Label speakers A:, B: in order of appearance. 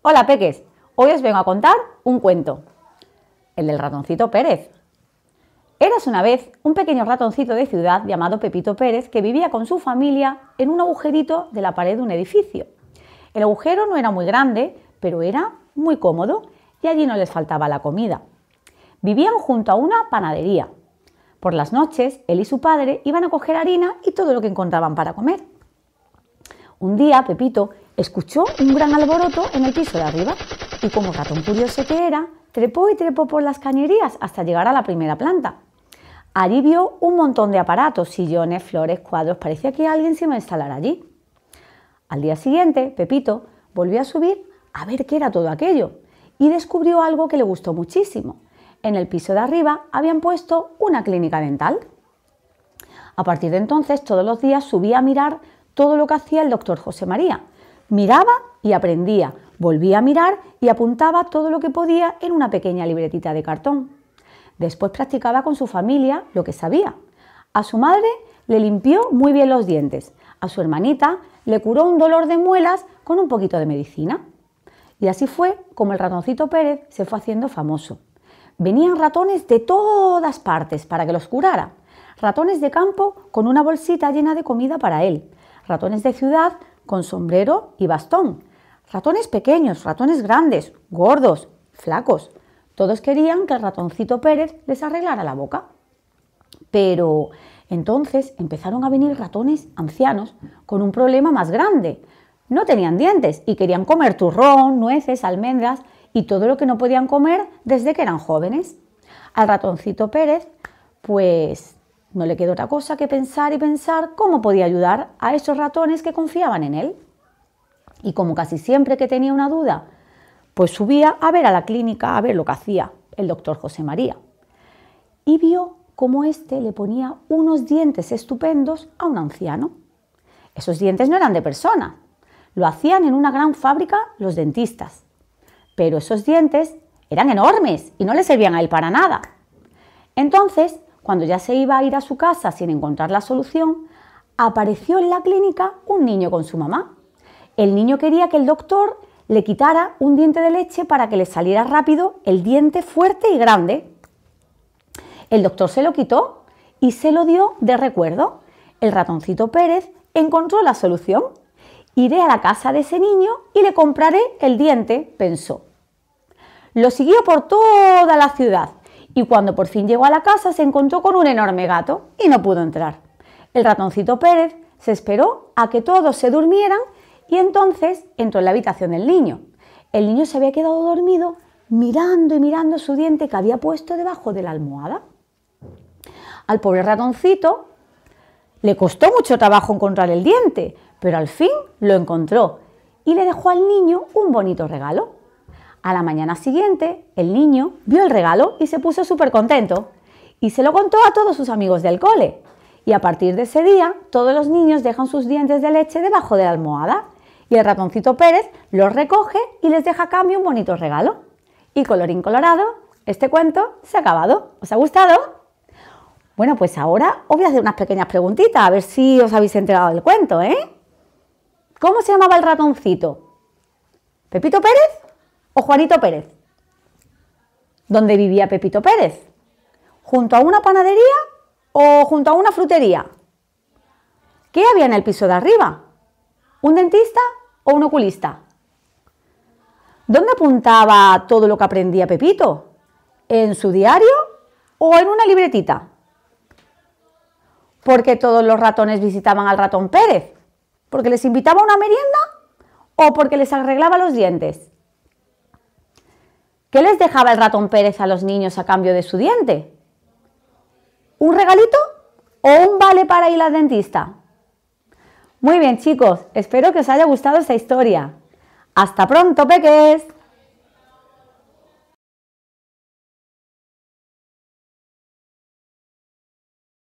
A: Hola peques, hoy os vengo a contar un cuento, el del ratoncito Pérez. Eras una vez un pequeño ratoncito de ciudad llamado Pepito Pérez que vivía con su familia en un agujerito de la pared de un edificio. El agujero no era muy grande, pero era muy cómodo y allí no les faltaba la comida. Vivían junto a una panadería. Por las noches, él y su padre iban a coger harina y todo lo que encontraban para comer. Un día, Pepito escuchó un gran alboroto en el piso de arriba y como ratón curioso que era, trepó y trepó por las cañerías hasta llegar a la primera planta. Allí vio un montón de aparatos, sillones, flores, cuadros, parecía que alguien se iba a instalar allí. Al día siguiente, Pepito volvió a subir a ver qué era todo aquello y descubrió algo que le gustó muchísimo. En el piso de arriba habían puesto una clínica dental. A partir de entonces, todos los días subía a mirar todo lo que hacía el doctor José María, Miraba y aprendía, volvía a mirar y apuntaba todo lo que podía en una pequeña libretita de cartón. Después practicaba con su familia lo que sabía. A su madre le limpió muy bien los dientes, a su hermanita le curó un dolor de muelas con un poquito de medicina. Y así fue como el ratoncito Pérez se fue haciendo famoso. Venían ratones de todas partes para que los curara. Ratones de campo con una bolsita llena de comida para él. Ratones de ciudad con sombrero y bastón. Ratones pequeños, ratones grandes, gordos, flacos. Todos querían que el ratoncito Pérez les arreglara la boca. Pero entonces empezaron a venir ratones ancianos con un problema más grande. No tenían dientes y querían comer turrón, nueces, almendras y todo lo que no podían comer desde que eran jóvenes. Al ratoncito Pérez, pues no le quedó otra cosa que pensar y pensar cómo podía ayudar a esos ratones que confiaban en él. Y como casi siempre que tenía una duda, pues subía a ver a la clínica a ver lo que hacía el doctor José María. Y vio cómo éste le ponía unos dientes estupendos a un anciano. Esos dientes no eran de persona, lo hacían en una gran fábrica los dentistas. Pero esos dientes eran enormes y no le servían a él para nada. Entonces cuando ya se iba a ir a su casa sin encontrar la solución, apareció en la clínica un niño con su mamá. El niño quería que el doctor le quitara un diente de leche para que le saliera rápido el diente fuerte y grande. El doctor se lo quitó y se lo dio de recuerdo. El ratoncito Pérez encontró la solución. Iré a la casa de ese niño y le compraré el diente, pensó. Lo siguió por toda la ciudad y cuando por fin llegó a la casa se encontró con un enorme gato y no pudo entrar. El ratoncito Pérez se esperó a que todos se durmieran y entonces entró en la habitación del niño. El niño se había quedado dormido mirando y mirando su diente que había puesto debajo de la almohada. Al pobre ratoncito le costó mucho trabajo encontrar el diente, pero al fin lo encontró y le dejó al niño un bonito regalo. A la mañana siguiente, el niño vio el regalo y se puso súper contento. Y se lo contó a todos sus amigos del cole. Y a partir de ese día, todos los niños dejan sus dientes de leche debajo de la almohada. Y el ratoncito Pérez los recoge y les deja a cambio un bonito regalo. Y colorín colorado, este cuento se ha acabado. ¿Os ha gustado? Bueno, pues ahora os voy a hacer unas pequeñas preguntitas, a ver si os habéis enterado del cuento, ¿eh? ¿Cómo se llamaba el ratoncito? ¿Pepito Pérez? o Juanito Pérez, ¿Dónde vivía Pepito Pérez, junto a una panadería o junto a una frutería. ¿Qué había en el piso de arriba? ¿Un dentista o un oculista? ¿Dónde apuntaba todo lo que aprendía Pepito? ¿En su diario o en una libretita? qué todos los ratones visitaban al ratón Pérez? ¿Porque les invitaba a una merienda o porque les arreglaba los dientes? ¿Qué les dejaba el ratón Pérez a los niños a cambio de su diente? ¿Un regalito o un vale para ir al dentista? Muy bien chicos, espero que os haya gustado esta historia. Hasta pronto, peques.